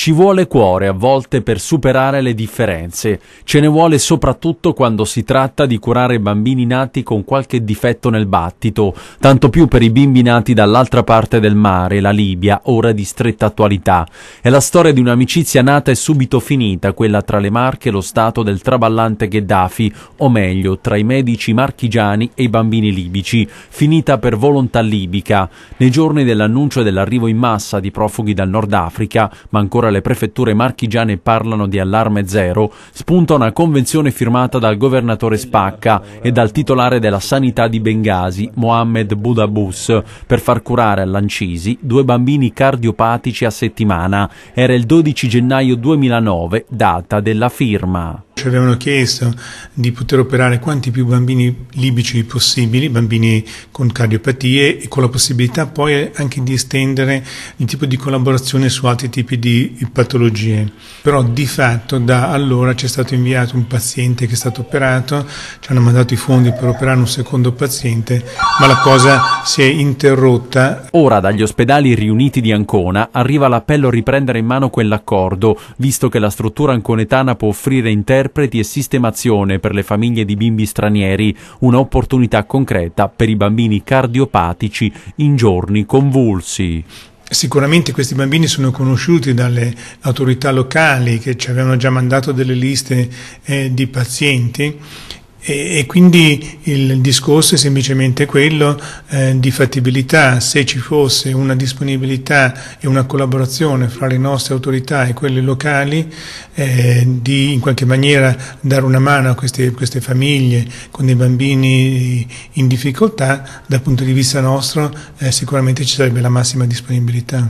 Ci vuole cuore a volte per superare le differenze, ce ne vuole soprattutto quando si tratta di curare bambini nati con qualche difetto nel battito, tanto più per i bimbi nati dall'altra parte del mare, la Libia, ora di stretta attualità. È la storia di un'amicizia nata e subito finita, quella tra le Marche e lo Stato del traballante Gheddafi, o meglio, tra i medici marchigiani e i bambini libici, finita per volontà libica. Nei giorni dell'annuncio dell'arrivo in massa di profughi dal Nord Africa, ma ancora le prefetture marchigiane parlano di allarme zero, spunta una convenzione firmata dal governatore Spacca e dal titolare della sanità di Bengasi, Mohamed Budabus, per far curare a Lancisi due bambini cardiopatici a settimana. Era il 12 gennaio 2009, data della firma. Ci avevano chiesto di poter operare quanti più bambini libici possibili, bambini con cardiopatie e con la possibilità poi anche di estendere il tipo di collaborazione su altri tipi di patologie. Però di fatto da allora ci è stato inviato un paziente che è stato operato, ci hanno mandato i fondi per operare un secondo paziente, ma la cosa si è interrotta. Ora dagli ospedali riuniti di Ancona arriva l'appello a riprendere in mano quell'accordo, visto che la struttura anconetana può offrire interpreti interpreti e sistemazione per le famiglie di bimbi stranieri, un'opportunità concreta per i bambini cardiopatici in giorni convulsi. Sicuramente questi bambini sono conosciuti dalle autorità locali che ci avevano già mandato delle liste eh, di pazienti e, e, quindi il discorso è semplicemente quello eh, di fattibilità, se ci fosse una disponibilità e una collaborazione fra le nostre autorità e quelle locali eh, di in qualche maniera dare una mano a queste, queste, famiglie con dei bambini in difficoltà, dal punto di vista nostro eh, sicuramente ci sarebbe la massima disponibilità.